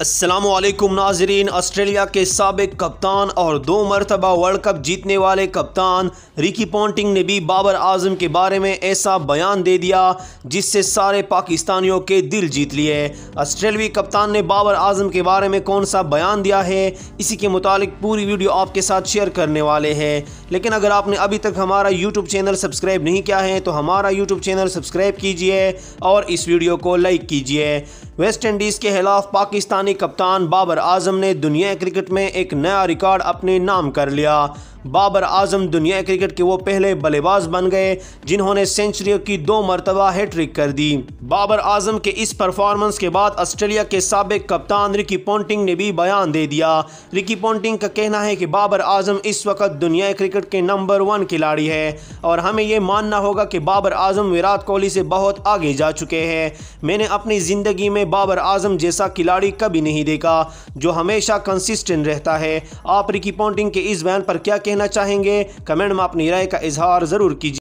असलम नाजरीन आस्ट्रेलिया के सबक कप्तान और दो मरतबा वर्ल्ड कप जीतने वाले कप्तान रिकी पॉन्टिंग ने भी बाबर आजम के बारे में ऐसा बयान दे दिया जिससे सारे पाकिस्तानियों के दिल जीत लिए आस्ट्रेलवी कप्तान ने बाबर आजम के बारे में कौन सा बयान दिया है इसी के मुतालिक पूरी वीडियो आपके साथ शेयर करने वाले हैं लेकिन अगर आपने अभी तक हमारा यूट्यूब चैनल सब्सक्राइब नहीं किया है तो हमारा यूट्यूब चैनल सब्सक्राइब कीजिए और इस वीडियो को लाइक कीजिए वेस्ट इंडीज़ के खिलाफ पाकिस्तानी कप्तान बाबर आजम ने दुनिया क्रिकेट में एक नया रिकॉर्ड अपने नाम कर लिया बाबर आजम दुनिया क्रिकेट के वो पहले बल्लेबाज बन गए जिन्होंने सेंचुरियों की दो मरतबा हैट्रिक कर दी बाबर आजम के इस परफॉर्मेंस के बाद ऑस्ट्रेलिया के सबक कप्तान रिकी पोंटिंग ने भी बयान दे दिया रिकी पोंटिंग का कहना है कि बाबर आजम इस वक्त दुनिया क्रिकेट के नंबर वन खिलाड़ी है और हमें यह मानना होगा कि बाबर आजम विराट कोहली से बहुत आगे जा चुके हैं मैंने अपनी ज़िंदगी में बाबर आजम जैसा खिलाड़ी कभी नहीं देखा जो हमेशा कंसिस्टेंट रहता है आप रिकी पोंटिंग के इस बयान पर क्या कहना कहना चाहेंगे कमेंट में अपनी राय का इजहार ज़रूर कीजिए